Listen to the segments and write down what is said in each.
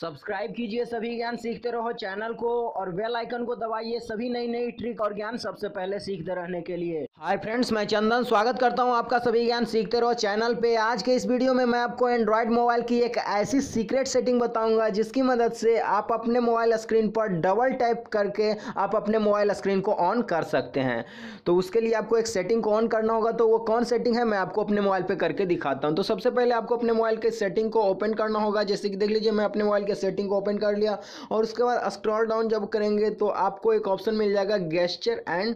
subscribe कीजिए सभी ज्ञान सीखते रहो चैनल को और बेल आइकन को दबाइए सभी नई नई ट्रिक और ज्ञान सबसे पहले सीखते रहने के लिए हाय फ्रेंड्स मैं चंदन स्वागत करता हूं आपका सभी ज्ञान सीखते रहो चैनल पे आज के इस वीडियो में मैं आपको एंड्रॉयड मोबाइल की एक ऐसी सीक्रेट सेटिंग बताऊंगा जिसकी मदद से आप अपने मोबाइल स्क्रीन पर डबल टाइप करके आप अपने मोबाइल स्क्रीन को ऑन कर सकते हैं तो उसके लिए आपको एक सेटिंग को ऑन करना होगा तो वो कौन सेटिंग है मैं आपको अपने मोबाइल पर करके दिखाता हूँ तो सबसे पहले आपको अपने मोबाइल के सेटिंग को ओपन करना होगा जैसे कि देख लीजिए मैं अपने मोबाइल करके सेटिंग को ओपन कर लिया और उसके बाद स्क्रॉल डाउन जब करेंगे तो आपको एक ऑप्शन मिल जाएगा गेस्चर एंड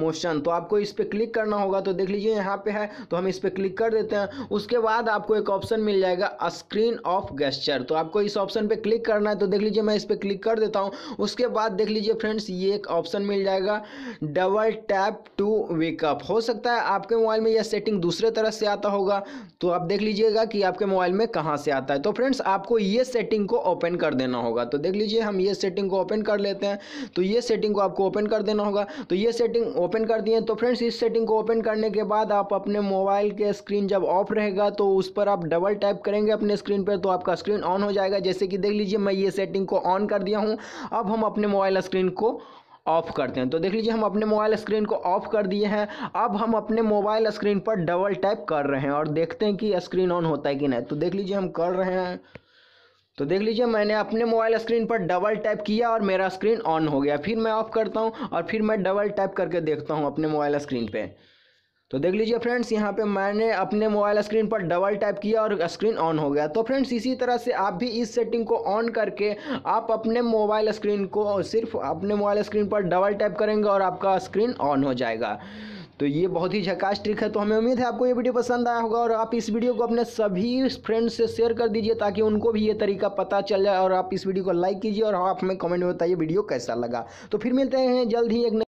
मोशन तो आपको इस पर क्लिक करना होगा तो देख लीजिए यहाँ पे है तो हम इस पर क्लिक कर देते हैं उसके बाद आपको एक ऑप्शन मिल जाएगा स्क्रीन ऑफ गेस्चर तो आपको इस ऑप्शन पर क्लिक करना है तो देख लीजिए मैं इस पर क्लिक कर देता हूँ उसके बाद देख लीजिए फ्रेंड्स ये एक ऑप्शन मिल जाएगा डबल टैप टू वेकअप हो सकता है आपके मोबाइल में यह सेटिंग दूसरे तरह से आता होगा तो आप देख लीजिएगा कि आपके मोबाइल में कहाँ से आता है तो फ्रेंड्स आपको ये सेटिंग को ओपन कर देना होगा तो देख लीजिए हम ये सेटिंग को ओपन कर लेते हैं तो ये सेटिंग को आपको ओपन कर देना होगा तो ये सेटिंग ओपन कर दिए तो फ्रेंड्स इस सेटिंग को ओपन करने के बाद आप अपने मोबाइल के स्क्रीन जब ऑफ रहेगा तो उस पर आप डबल टैप करेंगे अपने स्क्रीन पर तो आपका स्क्रीन ऑन हो जाएगा जैसे कि देख लीजिए मैं ये सेटिंग को ऑन कर दिया हूँ अब हम अपने मोबाइल स्क्रीन को ऑफ करते हैं तो देख लीजिए हम अपने मोबाइल स्क्रीन को ऑफ कर दिए हैं अब हम अपने मोबाइल स्क्रीन पर डबल टैप कर रहे हैं और देखते हैं कि स्क्रीन ऑन होता है कि नहीं तो देख लीजिए हम कर रहे हैं तो देख लीजिए मैंने अपने मोबाइल स्क्रीन पर डबल टैप किया और मेरा स्क्रीन ऑन हो गया फिर मैं ऑफ करता हूँ और फिर मैं डबल टैप करके देखता हूँ अपने मोबाइल स्क्रीन पर तो देख लीजिए फ्रेंड्स यहाँ पे मैंने अपने मोबाइल स्क्रीन पर डबल टैप किया और स्क्रीन ऑन हो गया तो फ्रेंड्स इसी तरह से आप भी इस सेटिंग को ऑन करके आप अपने मोबाइल स्क्रीन को सिर्फ अपने मोबाइल स्क्रीन पर डबल टैप करेंगे और आपका स्क्रीन ऑन हो जाएगा तो ये बहुत ही झकास ट्रिक है तो हमें उम्मीद है आपको ये वीडियो पसंद आया होगा और आप इस वीडियो को अपने सभी फ्रेंड्स से शेयर कर दीजिए ताकि उनको भी ये तरीका पता चल जाए और आप इस वीडियो को लाइक कीजिए और आप हमें कमेंट में बताइए वीडियो कैसा लगा तो फिर मिलते हैं जल्द ही एक